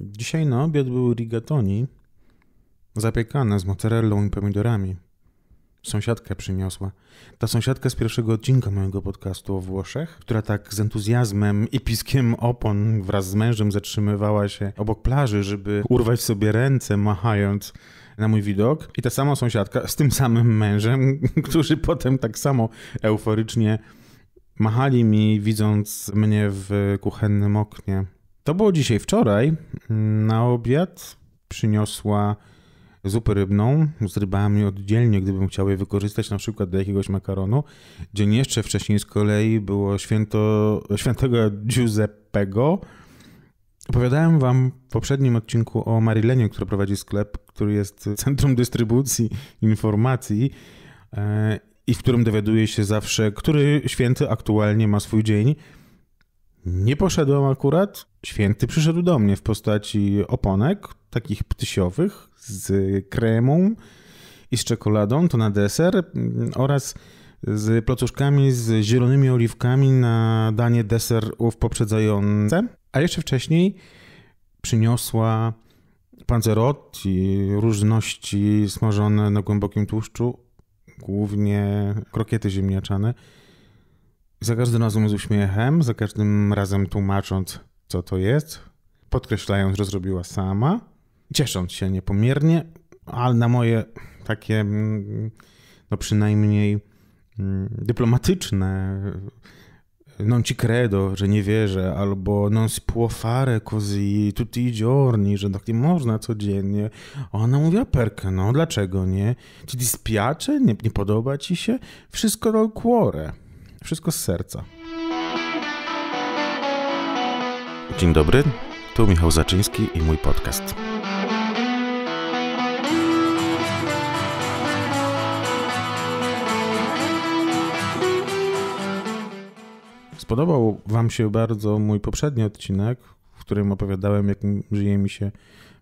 Dzisiaj na obiad były rigatoni zapiekane z mozzarellą i pomidorami. Sąsiadkę przyniosła. Ta sąsiadka z pierwszego odcinka mojego podcastu o Włoszech, która tak z entuzjazmem i piskiem opon wraz z mężem zatrzymywała się obok plaży, żeby urwać sobie ręce, machając na mój widok. I ta sama sąsiadka z tym samym mężem, którzy potem tak samo euforycznie machali mi, widząc mnie w kuchennym oknie. To było dzisiaj wczoraj. Na obiad przyniosła zupę rybną z rybami oddzielnie, gdybym chciał je wykorzystać na przykład do jakiegoś makaronu. Dzień jeszcze wcześniej z kolei było święto świętego Giuseppego. Opowiadałem wam w poprzednim odcinku o Marilenie, która prowadzi sklep, który jest centrum dystrybucji informacji e, i w którym dowiaduje się zawsze, który święty aktualnie ma swój dzień. Nie poszedłem akurat. Święty przyszedł do mnie w postaci oponek, takich ptysiowych, z kremą i z czekoladą, to na deser, oraz z placuszkami z zielonymi oliwkami na danie deserów poprzedzające. A jeszcze wcześniej przyniosła panzerotti, różności smażone na głębokim tłuszczu, głównie krokiety ziemniaczane za każdym razem z uśmiechem, za każdym razem tłumacząc, co to jest, podkreślając, że zrobiła sama, ciesząc się niepomiernie, ale na moje takie, mm, no przynajmniej mm, dyplomatyczne, non ci credo, że nie wierzę, albo non si può fare così tutti i giorni, że tak nie można codziennie. Ona mówiła, perkę, no dlaczego nie? Ci dispiace, nie, nie podoba ci się? Wszystko dal cuore. Wszystko z serca. Dzień dobry, tu Michał Zaczyński i mój podcast. Spodobał Wam się bardzo mój poprzedni odcinek, w którym opowiadałem, jak żyje mi się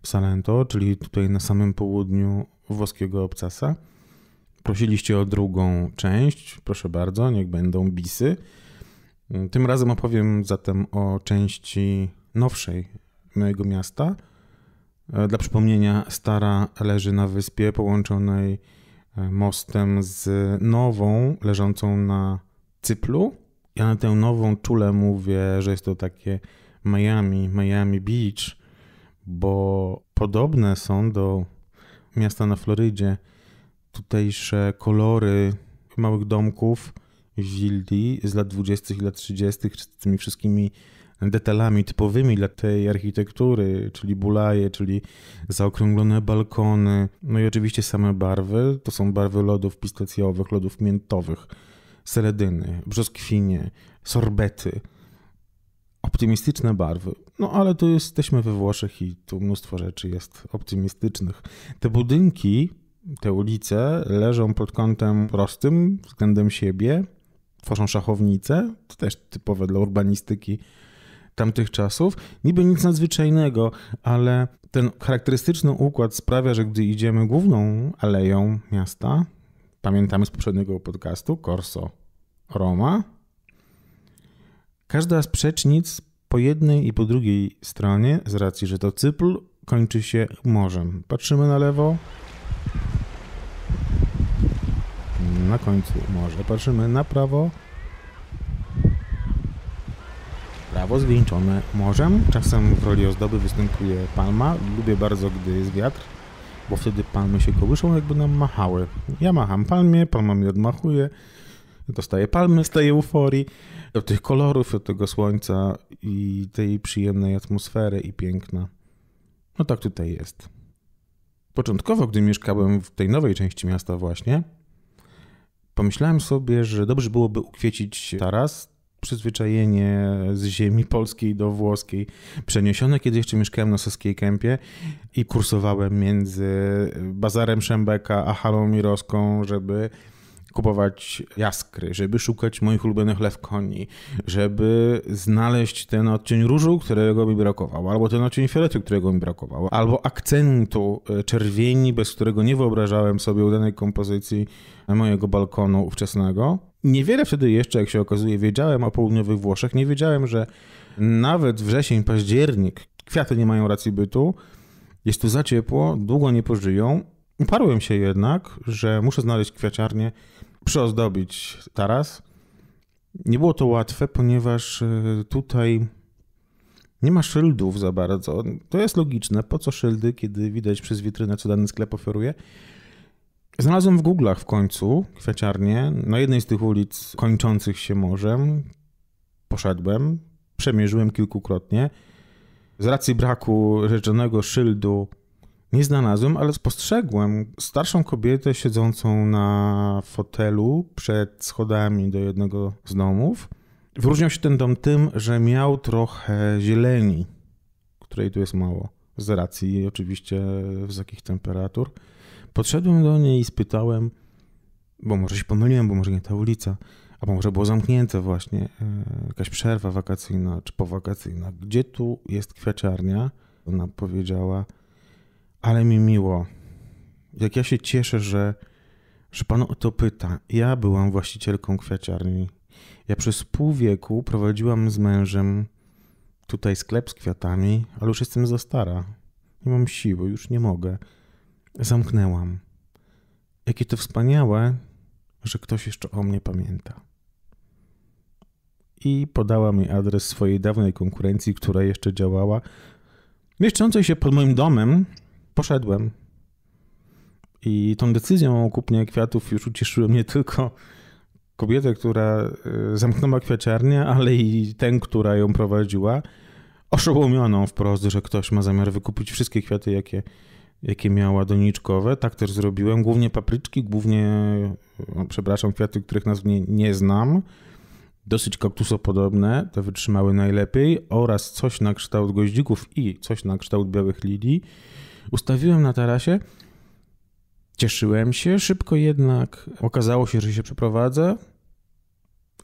w Salento, czyli tutaj na samym południu włoskiego obcasa. Prosiliście o drugą część. Proszę bardzo, niech będą bisy. Tym razem opowiem zatem o części nowszej mojego miasta. E, dla przypomnienia, stara leży na wyspie połączonej e, mostem z nową, leżącą na Cyplu. Ja na tę nową czule mówię, że jest to takie Miami, Miami Beach, bo podobne są do miasta na Florydzie tutejsze kolory małych domków, willi z lat 20. i lat 30. z tymi wszystkimi detalami typowymi dla tej architektury, czyli bulaje, czyli zaokrąglone balkony, no i oczywiście same barwy, to są barwy lodów pistacjowych, lodów miętowych, seledyny, brzoskwinie, sorbety, optymistyczne barwy. No ale tu jesteśmy we Włoszech i tu mnóstwo rzeczy jest optymistycznych. Te budynki te ulice leżą pod kątem prostym względem siebie, tworzą szachownice, to też typowe dla urbanistyki tamtych czasów. Niby nic nadzwyczajnego, ale ten charakterystyczny układ sprawia, że gdy idziemy główną aleją miasta, pamiętamy z poprzedniego podcastu, Corso Roma, każda z przecznic po jednej i po drugiej stronie, z racji, że to cypl, kończy się morzem. Patrzymy na lewo, na końcu morze. Patrzymy na prawo. Prawo zwieńczone morzem. Czasem w roli ozdoby występuje palma. Lubię bardzo, gdy jest wiatr, bo wtedy palmy się kołyszą, jakby nam machały. Ja macham palmie, palma mi odmachuje. Dostaję palmy z tej euforii, do tych kolorów, do tego słońca i tej przyjemnej atmosfery i piękna. No tak tutaj jest. Początkowo, gdy mieszkałem w tej nowej części miasta właśnie, Pomyślałem sobie, że dobrze byłoby ukwiecić taras. Przyzwyczajenie z ziemi polskiej do włoskiej przeniesione, kiedy jeszcze mieszkałem na Soskiej Kępie i kursowałem między bazarem Szembeka a halą mirowską, żeby kupować jaskry, żeby szukać moich ulubionych lew koni, żeby znaleźć ten odcień różu, którego mi brakowało, albo ten odcień fioletu, którego mi brakowało, albo akcentu e, czerwieni, bez którego nie wyobrażałem sobie udanej kompozycji mojego balkonu ówczesnego. Niewiele wtedy jeszcze, jak się okazuje, wiedziałem o południowych Włoszech. Nie wiedziałem, że nawet wrzesień, październik, kwiaty nie mają racji bytu, jest tu za ciepło, długo nie pożyją. Uparłem się jednak, że muszę znaleźć kwiaciarnię, przyozdobić taras. Nie było to łatwe, ponieważ y, tutaj nie ma szyldów za bardzo. To jest logiczne. Po co szyldy, kiedy widać przez witrynę, co dany sklep oferuje? Znalazłem w Google'ach w końcu kwiaciarnię na jednej z tych ulic kończących się morzem. Poszedłem, przemierzyłem kilkukrotnie. Z racji braku rzeczonego szyldu nie znalazłem, ale spostrzegłem starszą kobietę siedzącą na fotelu przed schodami do jednego z domów. Wyróżniał się ten dom tym, że miał trochę zieleni, której tu jest mało, z racji oczywiście wysokich temperatur. Podszedłem do niej i spytałem, bo może się pomyliłem, bo może nie ta ulica, a może było zamknięte właśnie, e, jakaś przerwa wakacyjna czy powakacyjna. Gdzie tu jest kwiaciarnia? Ona powiedziała, ale mi miło. Jak ja się cieszę, że, że pan o to pyta. Ja byłam właścicielką kwiaciarni. Ja przez pół wieku prowadziłam z mężem tutaj sklep z kwiatami, ale już jestem za stara. Nie mam siły, już nie mogę. Zamknęłam. Jakie to wspaniałe, że ktoś jeszcze o mnie pamięta. I podała mi adres swojej dawnej konkurencji, która jeszcze działała, mieszczącej się pod moim domem, poszedłem. I tą decyzją o kupnie kwiatów już ucieszyłem nie tylko kobietę, która y, zamknęła kwiaciarnię, ale i tę, która ją prowadziła, oszołomioną wprost, że ktoś ma zamiar wykupić wszystkie kwiaty, jakie, jakie miała doniczkowe. Tak też zrobiłem, głównie papryczki, głównie, no, przepraszam, kwiaty, których nazw nie, nie znam. Dosyć kaktusopodobne, te wytrzymały najlepiej, oraz coś na kształt goździków i coś na kształt białych lilii. Ustawiłem na tarasie, cieszyłem się, szybko jednak okazało się, że się przeprowadza.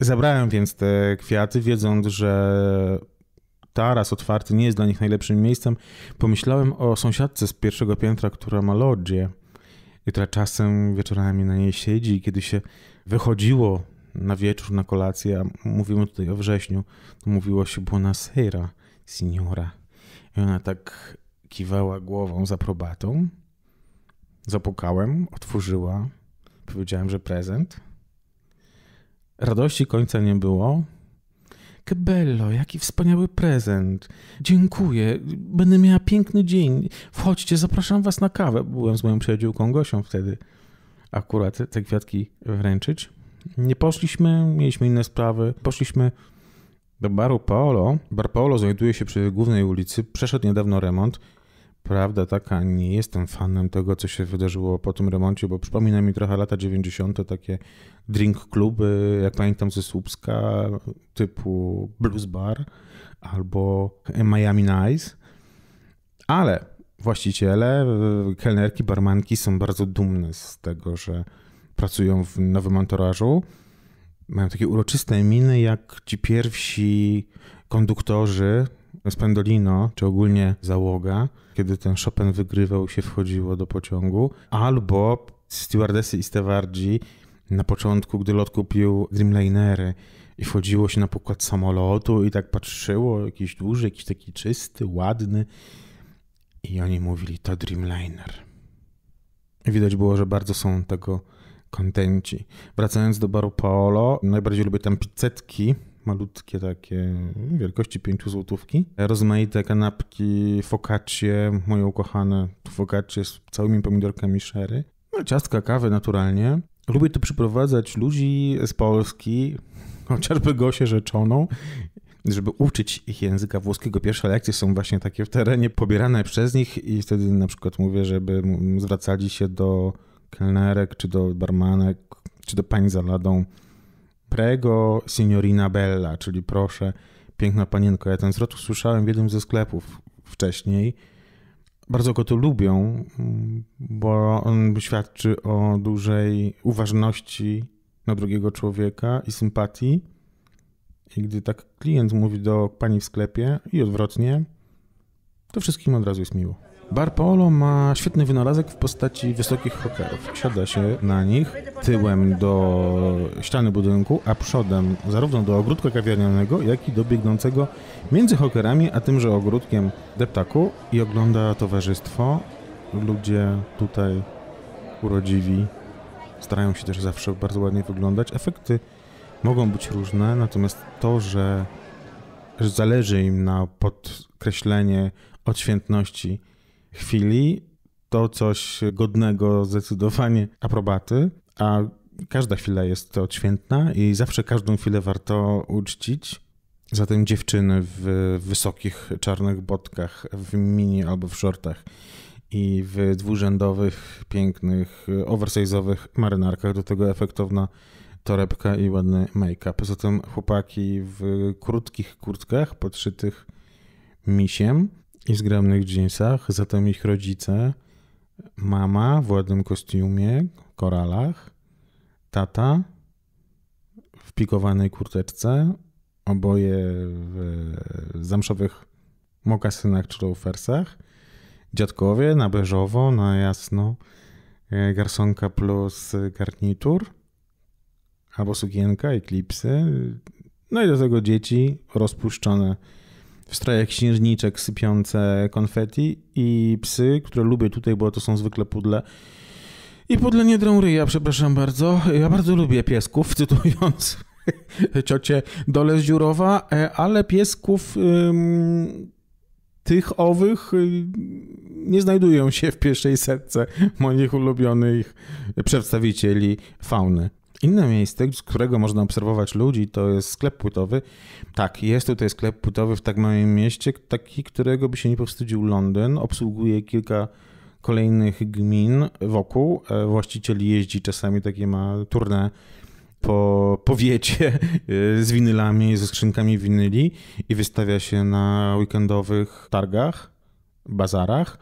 Zabrałem więc te kwiaty, wiedząc, że taras otwarty nie jest dla nich najlepszym miejscem. Pomyślałem o sąsiadce z pierwszego piętra, która ma lodzie, która czasem wieczorami na niej siedzi kiedy się wychodziło na wieczór, na kolację, a mówimy tutaj o wrześniu, to mówiło się buona sera, signora. I ona tak kiwała głową z aprobatą. Zapukałem, otworzyła, powiedziałem, że prezent. Radości końca nie było. Kebello, jaki wspaniały prezent. Dziękuję, będę miała piękny dzień. Wchodźcie, zapraszam was na kawę. Byłem z moją przyjaciółką Gosią wtedy akurat te kwiatki wręczyć. Nie poszliśmy, mieliśmy inne sprawy. Poszliśmy do baru Paolo. Bar Paolo znajduje się przy głównej ulicy, przeszedł niedawno remont Prawda taka, nie jestem fanem tego, co się wydarzyło po tym remoncie, bo przypomina mi trochę lata 90. takie drink kluby, jak pamiętam ze Słupska, typu Blues Bar albo Miami Nice. Ale właściciele, y, kelnerki, barmanki są bardzo dumne z tego, że pracują w nowym entourażu. Mają takie uroczyste miny, jak ci pierwsi konduktorzy Spendolino, czy ogólnie załoga, kiedy ten Chopin wygrywał się wchodziło do pociągu, albo stewardesy i stewardzi na początku, gdy lot kupił Dreamlinery i wchodziło się na pokład samolotu i tak patrzyło, jakiś duży, jakiś taki czysty, ładny i oni mówili, to Dreamliner. I widać było, że bardzo są tego kontenci. Wracając do baru Paolo, najbardziej lubię tam pizzetki, malutkie takie no, wielkości 5 złotówki. Rozmaite kanapki, focaccie, moje ukochane focaccie z całymi pomidorkami sherry. No, ciastka, kawy naturalnie. Lubię tu przyprowadzać ludzi z Polski, chociażby Gosię rzeczoną, żeby uczyć ich języka włoskiego. Pierwsze lekcje są właśnie takie w terenie pobierane przez nich i wtedy na przykład mówię, żeby zwracali się do kelnerek, czy do barmanek, czy do pań za ladą Prego Signorina Bella, czyli proszę, piękna panienko. Ja ten zwrot usłyszałem w jednym ze sklepów wcześniej. Bardzo go tu lubią, bo on świadczy o dużej uważności na drugiego człowieka i sympatii. I gdy tak klient mówi do pani w sklepie i odwrotnie, to wszystkim od razu jest miło. Bar Paolo ma świetny wynalazek w postaci wysokich hokerów. Siada się na nich tyłem do ściany budynku, a przodem zarówno do ogródka kawiarnianego, jak i do biegnącego między hokerami, a tymże ogródkiem deptaku i ogląda towarzystwo. Ludzie tutaj urodziwi starają się też zawsze bardzo ładnie wyglądać. Efekty mogą być różne, natomiast to, że, że zależy im na podkreślenie odświętności chwili. To coś godnego zdecydowanie aprobaty, a każda chwila jest to odświętna i zawsze każdą chwilę warto uczcić. Zatem dziewczyny w wysokich czarnych botkach, w mini albo w shortach i w dwurzędowych, pięknych, oversize'owych marynarkach, do tego efektowna torebka i ładny make-up. Zatem chłopaki w krótkich kurtkach podszytych misiem, i w zgrabnych dżinsach, zatem ich rodzice, mama w ładnym kostiumie, koralach, tata w pikowanej kurteczce, oboje w e, zamszowych mokasynach czy loafersach, dziadkowie na beżowo, na jasno, e, garsonka plus garnitur, albo sukienka i klipsy, no i do tego dzieci rozpuszczone w strojach księżniczek sypiące konfeti i psy, które lubię tutaj, bo to są zwykle pudle. I pudle nie drą ryja, przepraszam bardzo. Ja bardzo lubię piesków, cytując ciocie Dole z Dziurowa, e, ale piesków ym, tych owych y, nie znajdują się w pierwszej setce moich ulubionych przedstawicieli fauny. Inne miejsce, z którego można obserwować ludzi, to jest sklep płytowy. Tak, jest tutaj sklep płytowy w tak małym mieście, taki, którego by się nie powstydził Londyn. Obsługuje kilka kolejnych gmin wokół. E, właściciel jeździ czasami takie ma turne po powiecie e, z winylami, ze skrzynkami winyli i wystawia się na weekendowych targach, bazarach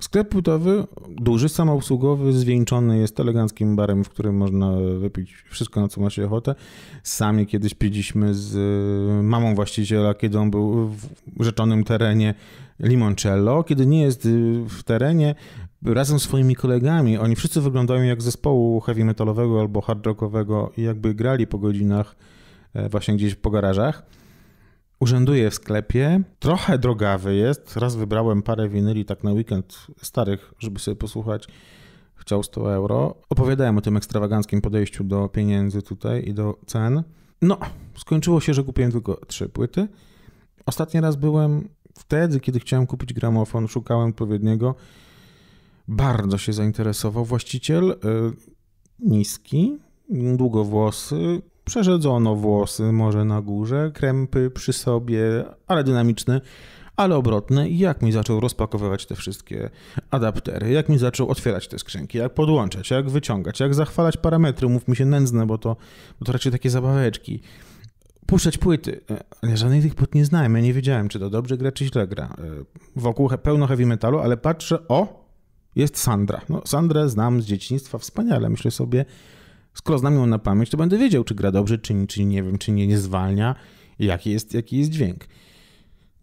Sklep płytowy, duży, samoobsługowy, zwieńczony jest eleganckim barem, w którym można wypić wszystko, na co ma się ochotę. Sami kiedyś piliśmy z y, mamą właściciela, kiedy on był w rzeczonym terenie limoncello. Kiedy nie jest y, w terenie, razem z swoimi kolegami, oni wszyscy wyglądają jak zespołu heavy metalowego albo hard rockowego i jakby grali po godzinach e, właśnie gdzieś po garażach Urzęduję w sklepie. Trochę drogawy jest. Raz wybrałem parę winyli tak na weekend starych, żeby sobie posłuchać. Chciał 100 euro. Opowiadałem o tym ekstrawaganckim podejściu do pieniędzy tutaj i do cen. No, skończyło się, że kupiłem tylko trzy płyty. Ostatni raz byłem wtedy, kiedy chciałem kupić gramofon, szukałem odpowiedniego. Bardzo się zainteresował właściciel. Y, niski, długowłosy, Przerzedzono włosy, może na górze, krępy przy sobie, ale dynamiczne, ale obrotne. I jak mi zaczął rozpakowywać te wszystkie adaptery, jak mi zaczął otwierać te skrzynki, jak podłączać, jak wyciągać, jak zachwalać parametry, mów mi się nędzne, bo to, bo to raczej takie zabaweczki puszczać płyty. E, ale żadnej tych płyt nie znałem. Ja nie wiedziałem, czy to dobrze gra, czy źle gra. E, wokół pełno heavy metalu, ale patrzę, o, jest Sandra. No, Sandrę znam z dzieciństwa, wspaniale. Myślę sobie, Skoro znam ją na pamięć, to będę wiedział, czy gra dobrze, czy, czy nie wiem, czy nie, nie zwalnia, jaki jest, jaki jest dźwięk.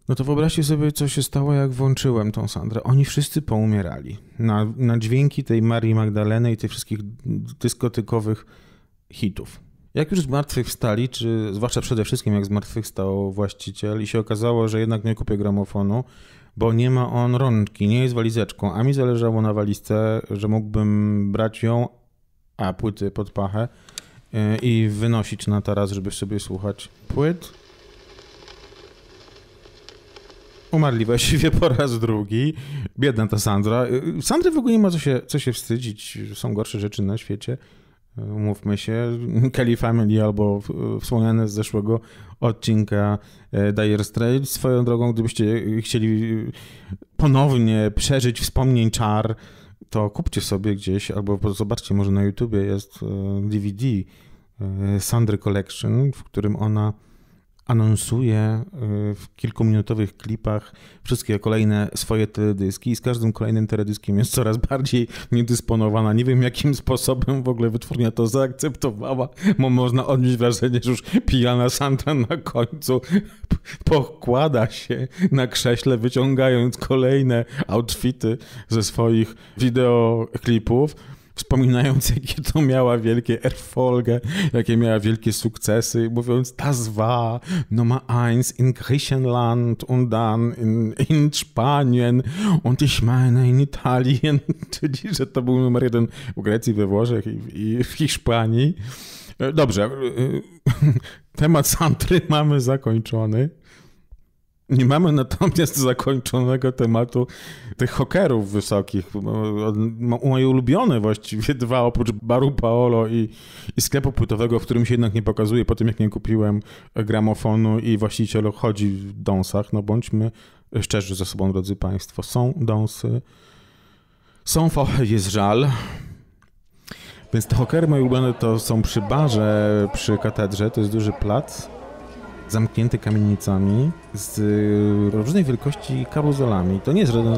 No to wyobraźcie sobie, co się stało, jak włączyłem tą Sandrę. Oni wszyscy poumierali na, na dźwięki tej Marii Magdaleny i tych wszystkich dyskotykowych hitów. Jak już zmartwychwstali, czy zwłaszcza przede wszystkim jak zmartwychwstał właściciel i się okazało, że jednak nie kupię gramofonu, bo nie ma on rączki, nie jest walizeczką, a mi zależało na walizce, że mógłbym brać ją a płyty pod pachę y, i wynosić na taras, żeby sobie słuchać płyt. Umarli właściwie po raz drugi. Biedna ta Sandra. Y, Sandry w ogóle nie ma co się, co się wstydzić. Są gorsze rzeczy na świecie. Y, Mówmy się, Kelly Family albo wspomniane z zeszłego odcinka Dire Straits. Swoją drogą, gdybyście chcieli ponownie przeżyć wspomnień czar to kupcie sobie gdzieś albo zobaczcie, może na YouTubie jest DVD e, e, Sandry Collection, w którym ona anonsuje y, w kilkuminutowych klipach wszystkie kolejne swoje teledyski i z każdym kolejnym teledyskiem jest coraz bardziej niedysponowana. Nie wiem, jakim sposobem w ogóle wytwórnia to zaakceptowała, bo można odnieść wrażenie, że już pijana santa na końcu pokłada się na krześle, wyciągając kolejne outfity ze swoich wideoklipów wspominając, jakie to miała wielkie Erfolge, jakie miała wielkie sukcesy, mówiąc, das war Nummer no eins in Griechenland und dann in, in Spanien und ich meine in Italien, czyli, że to był numer jeden w Grecji, we Włoszech i, i w Hiszpanii. E, dobrze, e, temat santry mamy zakończony. Nie mamy natomiast zakończonego tematu tych hokerów wysokich. Moje ulubione właściwie dwa, oprócz baru Paolo i, i, sklepu płytowego, w którym się jednak nie pokazuje po tym, jak nie kupiłem gramofonu i właściciel chodzi w dąsach. No bądźmy szczerzy ze sobą, drodzy Państwo. Są dąsy, są fochy, jest żal. Więc te hokery moje ulubione to są przy barze, przy katedrze, to jest duży plac zamknięty kamienicami z y, różnej wielkości karuzelami. To nie jest żaden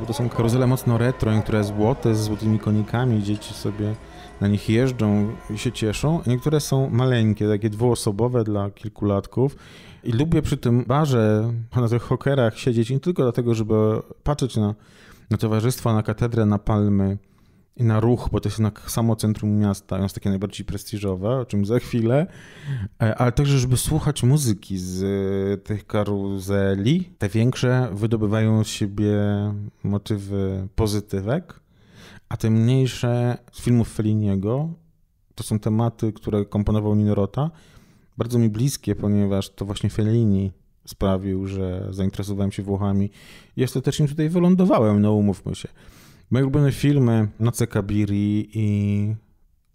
bo to są karuzele mocno retro, niektóre złote z złotymi konikami, dzieci sobie na nich jeżdżą i się cieszą. Niektóre są maleńkie, takie dwuosobowe dla kilkulatków. I lubię przy tym barze, na tych hokerach siedzieć nie tylko dlatego, żeby patrzeć na, na towarzystwo, na katedrę, na palmy, i na ruch, bo to jest jednak samo centrum miasta, jest takie najbardziej prestiżowe, o czym za chwilę, e, ale także, żeby słuchać muzyki z e, tych karuzeli. Te większe wydobywają z siebie motywy pozytywek, a te mniejsze z filmów Felliniego to są tematy, które komponował Ninorota, bardzo mi bliskie, ponieważ to właśnie Fellini sprawił, że zainteresowałem się Włochami i ostatecznie tutaj wylądowałem, no umówmy się. Moje ulubione filmy Noce Kabiri i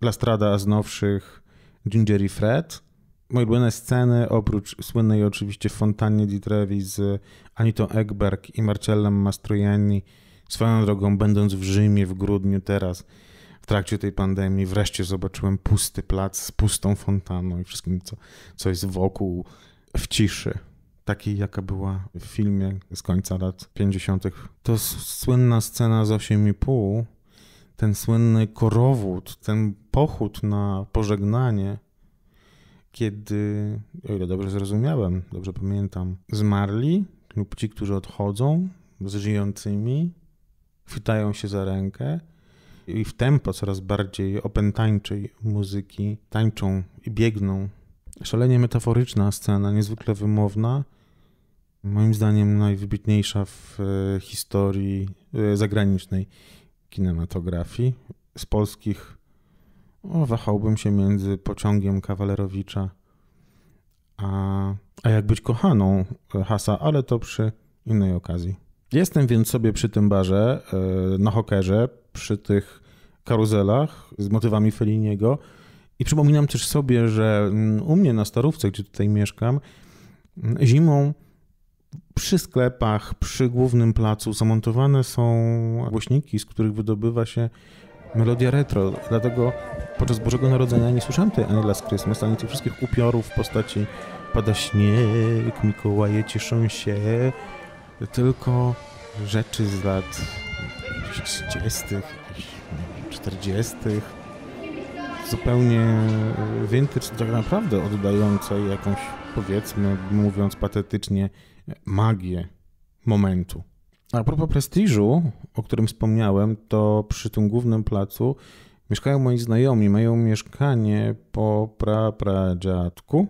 La Strada z nowszych Ginger i Fred. Moje ulubione sceny, oprócz słynnej oczywiście fontannie di Trevi z Anitą Egberg i Marcellem Mastroianni, swoją drogą będąc w Rzymie w grudniu teraz, w trakcie tej pandemii, wreszcie zobaczyłem pusty plac z pustą fontanną i wszystkim, co, co jest wokół w ciszy takiej, jaka była w filmie z końca lat 50. To słynna scena z 8,5, ten słynny korowód, ten pochód na pożegnanie, kiedy, o ile dobrze zrozumiałem, dobrze pamiętam, zmarli lub ci, którzy odchodzą z żyjącymi, chwytają się za rękę i w tempo coraz bardziej opętańczej muzyki tańczą i biegną Szalenie metaforyczna scena, niezwykle wymowna. Moim zdaniem najwybitniejsza w e, historii e, zagranicznej kinematografii. Z polskich o, wahałbym się między pociągiem Kawalerowicza a, a jak być kochaną e, Hasa, ale to przy innej okazji. Jestem więc sobie przy tym barze, na hokerze, przy tych karuzelach z motywami Feliniego i przypominam też sobie, że mm, u mnie na Starówce, gdzie tutaj mieszkam, mm, zimą przy sklepach, przy głównym placu zamontowane są głośniki, z których wydobywa się melodia retro. Dlatego podczas Bożego Narodzenia nie słyszałem tej Annie Last Christmas, ani tych wszystkich upiorów w postaci pada śnieg, Mikołaje cieszą się, tylko rzeczy z lat 30., 40., zupełnie e, vintage, tak naprawdę oddającej jakąś, powiedzmy, mówiąc patetycznie, magię momentu. A propos prestiżu, o którym wspomniałem, to przy tym głównym placu mieszkają moi znajomi. Mają mieszkanie po prapradziadku,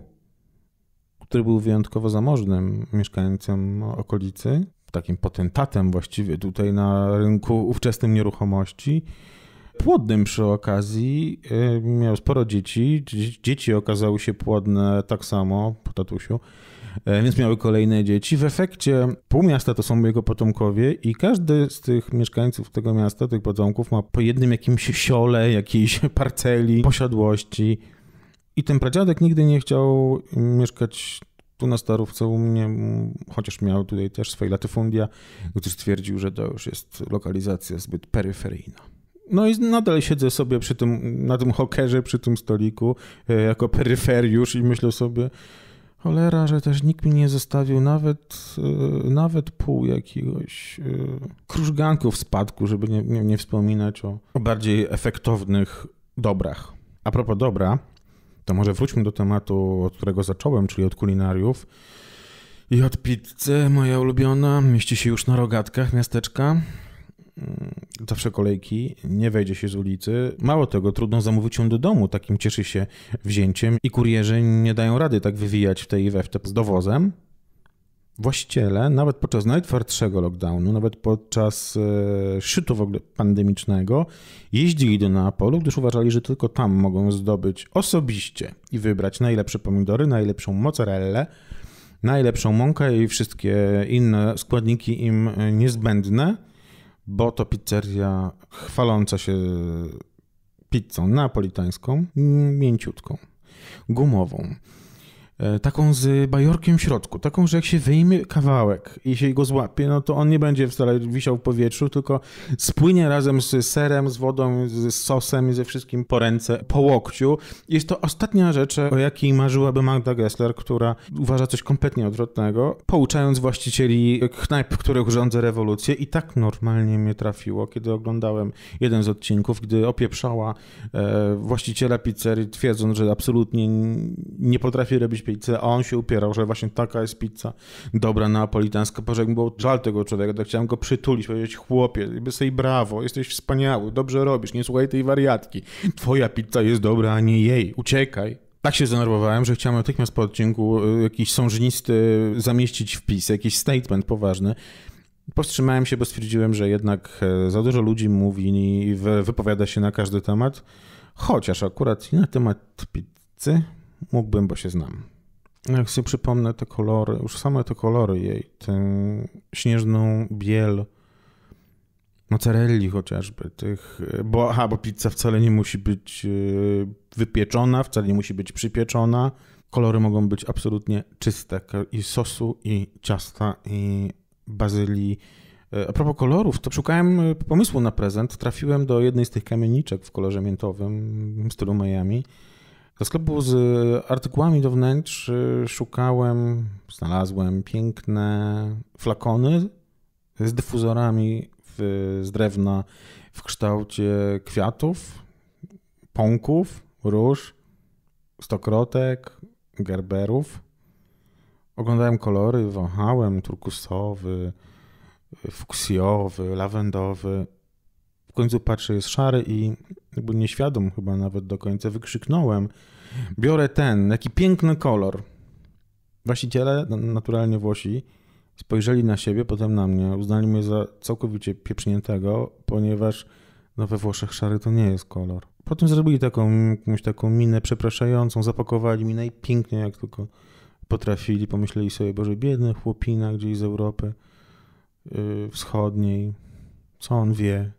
który był wyjątkowo zamożnym mieszkańcem okolicy, takim potentatem właściwie tutaj na rynku ówczesnym nieruchomości płodnym przy okazji. Y, miał sporo dzieci. Dzieci okazały się płodne tak samo po tatusiu, y, więc miały kolejne dzieci. W efekcie pół miasta to są jego potomkowie i każdy z tych mieszkańców tego miasta, tych potomków ma po jednym jakimś siole, jakiejś parceli, posiadłości. I ten pradziadek nigdy nie chciał y, mieszkać tu na Starówce u mnie, chociaż miał tutaj też swoje latyfundia, gdy stwierdził, że to już jest lokalizacja zbyt peryferyjna. No i nadal siedzę sobie przy tym, na tym hokerze, przy tym stoliku, e, jako peryferiusz i myślę sobie, cholera, że też nikt mi nie zostawił nawet, e, nawet pół jakiegoś e, krużganku w spadku, żeby nie, nie, nie wspominać o, o bardziej efektownych dobrach. A propos dobra, to może wróćmy do tematu, od którego zacząłem, czyli od kulinariów. I od pizzy, moja ulubiona, mieści się już na rogatkach miasteczka. Mm, zawsze kolejki, nie wejdzie się z ulicy. Mało tego, trudno zamówić ją do domu, takim cieszy się wzięciem i kurierzy nie dają rady tak wywijać w tej i z dowozem. Właściciele, nawet podczas najtwardszego lockdownu, nawet podczas e, szczytu w ogóle pandemicznego, jeździli do Neapolu, gdyż uważali, że tylko tam mogą zdobyć osobiście i wybrać najlepsze pomidory, najlepszą mozzarellę, najlepszą mąkę i wszystkie inne składniki im e, niezbędne bo to pizzeria chwaląca się pizzą napolitańską, mięciutką, gumową, E, taką z bajorkiem w środku, taką, że jak się wyjmie kawałek i się go złapie, no to on nie będzie wcale wisiał w powietrzu, tylko spłynie razem z serem, z wodą, z sosem i ze wszystkim po ręce, po łokciu. Jest to ostatnia rzecz, o jakiej marzyłaby Magda Gessler, która uważa coś kompletnie odwrotnego, pouczając właścicieli knajp, których rządzę rewolucję i tak normalnie mnie trafiło, kiedy oglądałem jeden z odcinków, gdy opieprzała e, właściciela pizzerii, twierdząc, że absolutnie nie potrafi robić pizzę, a on się upierał, że właśnie taka jest pizza, dobra neapolitańska, Boże, mi było żal tego człowieka, tak chciałem go przytulić, powiedzieć, chłopie, sobie brawo, jesteś wspaniały, dobrze robisz, nie słuchaj tej wariatki, twoja pizza jest dobra, a nie jej, uciekaj. Tak się zdenerwowałem, że chciałem natychmiast po odcinku y, jakiś sążnisty zamieścić wpis, jakiś statement poważny. Powstrzymałem się, bo stwierdziłem, że jednak e, za dużo ludzi mówi i wypowiada się na każdy temat. Chociaż akurat na temat pizzy mógłbym, bo się znam. No jak sobie przypomnę te kolory, już same te kolory jej, tę śnieżną biel mozzarelli chociażby, tych, bo, aha, bo pizza wcale nie musi być e, wypieczona, wcale nie musi być przypieczona. Kolory mogą być absolutnie czyste i sosu, i ciasta, i bazylii. E, a propos kolorów, to szukałem e, pomysłu na prezent. Trafiłem do jednej z tych kamieniczek w kolorze miętowym w stylu Miami do sklepu z e, artykułami do wnętrz e, szukałem, znalazłem piękne flakony z dyfuzorami w, z drewna w kształcie kwiatów, pąków, róż, stokrotek, gerberów. Oglądałem kolory, wąchałem turkusowy, fuksjowy, lawendowy. W końcu patrzę, jest szary i jakby nieświadom chyba nawet do końca, wykrzyknąłem, biorę ten, jaki piękny kolor. Właściciele, naturalnie Włosi, spojrzeli na siebie, potem na mnie, uznali mnie za całkowicie pieprzniętego, ponieważ no we Włoszech szary to nie jest kolor. Potem zrobili taką, jakąś taką minę przepraszającą, zapakowali mi najpiękniej jak tylko potrafili. Pomyśleli sobie, Boże, biedny chłopina gdzieś z Europy yy, Wschodniej, co on wie,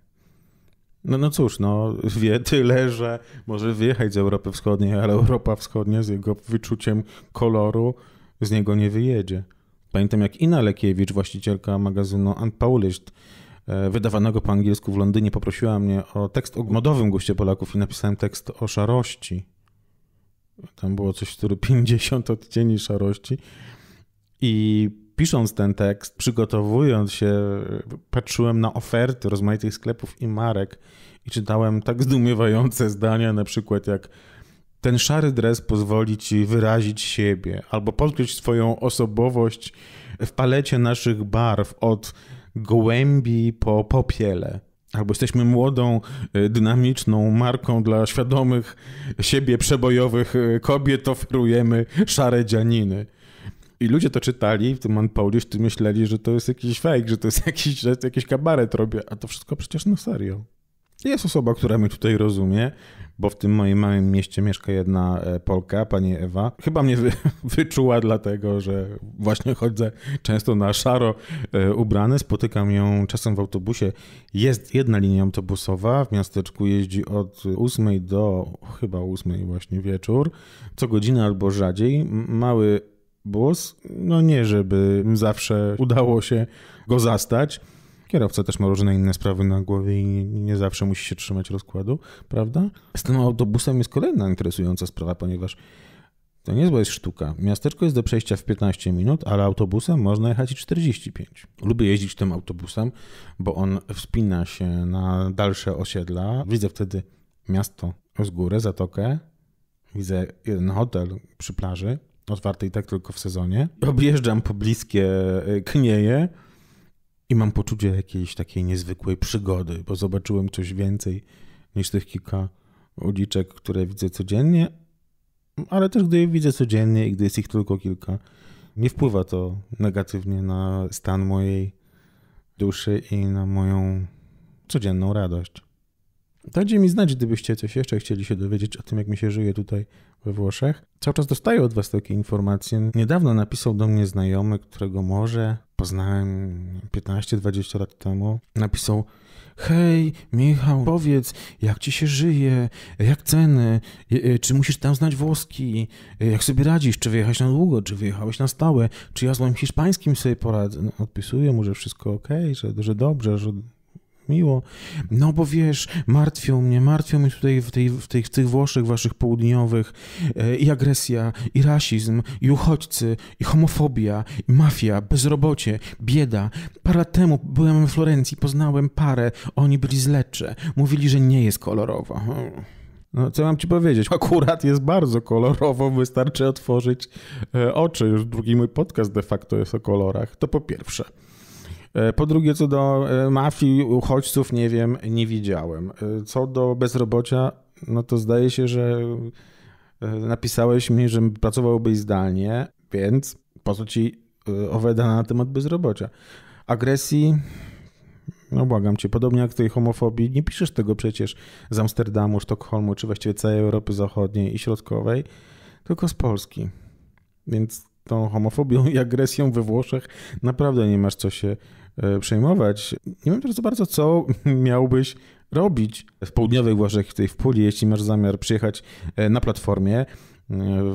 no, no cóż, no wie tyle, że może wyjechać z Europy Wschodniej, ale Europa Wschodnia z jego wyczuciem koloru z niego nie wyjedzie. Pamiętam jak Ina Lekiewicz, właścicielka magazynu Unpublished, wydawanego po angielsku w Londynie, poprosiła mnie o tekst o modowym guście Polaków i napisałem tekst o szarości. Tam było coś, który 50 odcieni szarości. I pisząc ten tekst, przygotowując się, patrzyłem na oferty rozmaitych sklepów i marek i czytałem tak zdumiewające zdania, na przykład jak ten szary dres pozwoli ci wyrazić siebie albo podkreślić swoją osobowość w palecie naszych barw od gołębi po popiele. Albo jesteśmy młodą, y, dynamiczną marką dla świadomych siebie przebojowych y, kobiet, oferujemy szare dzianiny. I ludzie to czytali, w tym Unpublished, ty myśleli, że to jest jakiś fake, że to jest jakiś, że to jakiś kabaret robię, a to wszystko przecież na serio. Jest osoba, która mnie tutaj rozumie, bo w tym moim małym mieście mieszka jedna e, Polka, pani Ewa. Chyba mnie wy, wyczuła dlatego, że właśnie chodzę często na szaro e, ubrany. Spotykam ją czasem w autobusie. Jest jedna linia autobusowa w miasteczku, jeździ od 8 do chyba 8 właśnie wieczór, co godzinę albo rzadziej. Mały bus. No nie, żeby zawsze udało się go zastać. Kierowca też ma różne inne sprawy na głowie i nie, zawsze musi się trzymać rozkładu, prawda? Z tym autobusem jest kolejna interesująca sprawa, ponieważ to niezła jest sztuka. Miasteczko jest do przejścia w 15 minut, ale autobusem można jechać i 45. Lubię jeździć tym autobusem, bo on wspina się na dalsze osiedla. Widzę wtedy miasto z góry, zatokę. Widzę jeden hotel przy plaży, otwarte i tak tylko w sezonie. Objeżdżam pobliskie y, knieje i mam poczucie jakiejś takiej niezwykłej przygody, bo zobaczyłem coś więcej niż tych kilka uliczek, które widzę codziennie, ale też gdy je widzę codziennie i gdy jest ich tylko kilka, nie wpływa to negatywnie na stan mojej duszy i na moją codzienną radość. Dajcie mi znać, gdybyście coś jeszcze chcieli się dowiedzieć o tym, jak mi się żyje tutaj we Włoszech. Cały czas dostaję od was takie informacje. Niedawno napisał do mnie znajomy, którego może poznałem 15-20 lat temu. Napisał: Hej, Michał, powiedz, jak ci się żyje, jak ceny, e, czy musisz tam znać włoski, e, jak sobie radzisz, czy wyjechałeś na długo, czy wyjechałeś na stałe, czy ja z moim hiszpańskim sobie poradzę. No, odpisuję mu, że wszystko ok, że, że dobrze, że miło. No bo wiesz, martwią mnie, martwią mnie tutaj w, tej, w, tej, w tych Włoszech waszych południowych e, i agresja, i rasizm, i uchodźcy, i homofobia, i mafia, bezrobocie, bieda. Parę lat temu byłem w Florencji, poznałem parę, oni byli z Lecce. Mówili, że nie jest kolorowo. No, co mam ci powiedzieć? Akurat jest bardzo kolorowo, wystarczy otworzyć e, oczy. Już drugi mój podcast de facto jest o kolorach. To po pierwsze. E, po drugie, co do e, mafii, uchodźców, nie wiem, nie widziałem. E, co do bezrobocia, no to zdaje się, że napisałeś mi, że pracowałbyś zdalnie, więc po co ci owe dane na temat bezrobocia? Agresji, no błagam cię, podobnie jak tej homofobii, nie piszesz tego przecież z Amsterdamu, Sztokholmu, czy właściwie całej Europy Zachodniej i Środkowej, tylko z Polski. Więc tą homofobią i agresją we Włoszech naprawdę nie masz co się e, przejmować. Nie wiem też za bardzo, co miałbyś robić w południowej Włoszech, w tej wpuli, jeśli masz zamiar przyjechać e, na platformie e,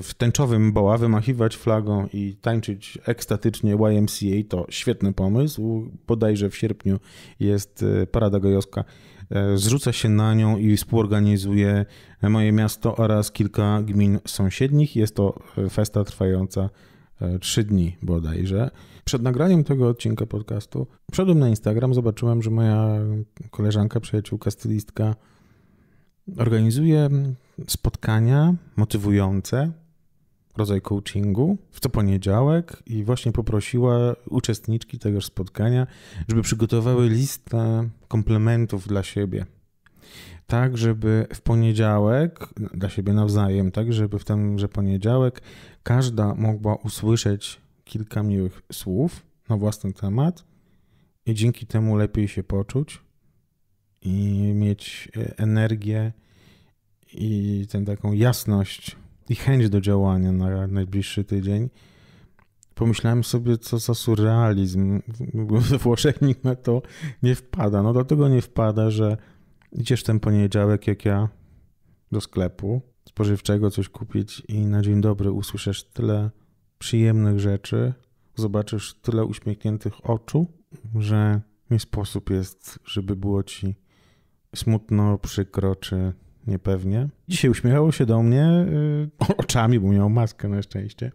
w tęczowym boa, wymachiwać flagą i tańczyć ekstatycznie YMCA, to świetny pomysł. Bodajże w sierpniu jest Parada Gojowska. Zrzuca się na nią i współorganizuje moje miasto oraz kilka gmin sąsiednich. Jest to festa trwająca E, trzy dni bodajże. Przed nagraniem tego odcinka podcastu wszedłem na Instagram, zobaczyłem, że moja koleżanka, przyjaciółka, stylistka organizuje spotkania motywujące, rodzaj coachingu w co poniedziałek i właśnie poprosiła uczestniczki tego spotkania, żeby przygotowały listę komplementów dla siebie tak żeby w poniedziałek, dla siebie nawzajem, tak żeby w tenże poniedziałek każda mogła usłyszeć kilka miłych słów na własny temat i dzięki temu lepiej się poczuć i mieć e, energię i tę taką jasność i chęć do działania na najbliższy tydzień. Pomyślałem sobie, co za surrealizm. nikt na to nie wpada. No dlatego nie wpada, że Idziesz ten poniedziałek, jak ja, do sklepu spożywczego coś kupić i na dzień dobry usłyszysz tyle przyjemnych rzeczy, zobaczysz tyle uśmiechniętych oczu, że nie sposób jest, żeby było ci smutno, przykro czy niepewnie. Dzisiaj uśmiechało się do mnie yy, oczami, bo miał maskę na szczęście.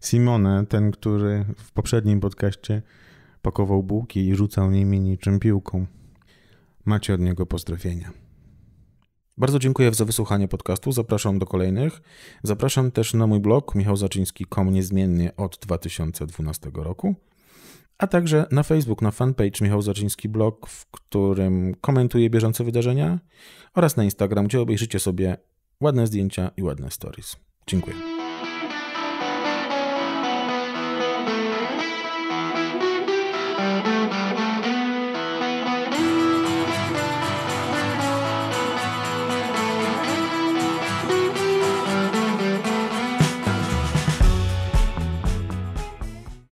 Simone, ten, który w poprzednim podcaście pakował bułki i rzucał nimi niczym piłką macie od niego pozdrowienia. Bardzo dziękuję za wysłuchanie podcastu. Zapraszam do kolejnych. Zapraszam też na mój blog michałzaczyński.com niezmiennie od 2012 roku, a także na Facebook, na fanpage Michał Zaczyński blog, w którym komentuję bieżące wydarzenia oraz na Instagram, gdzie obejrzycie sobie ładne zdjęcia i ładne stories. Dziękuję.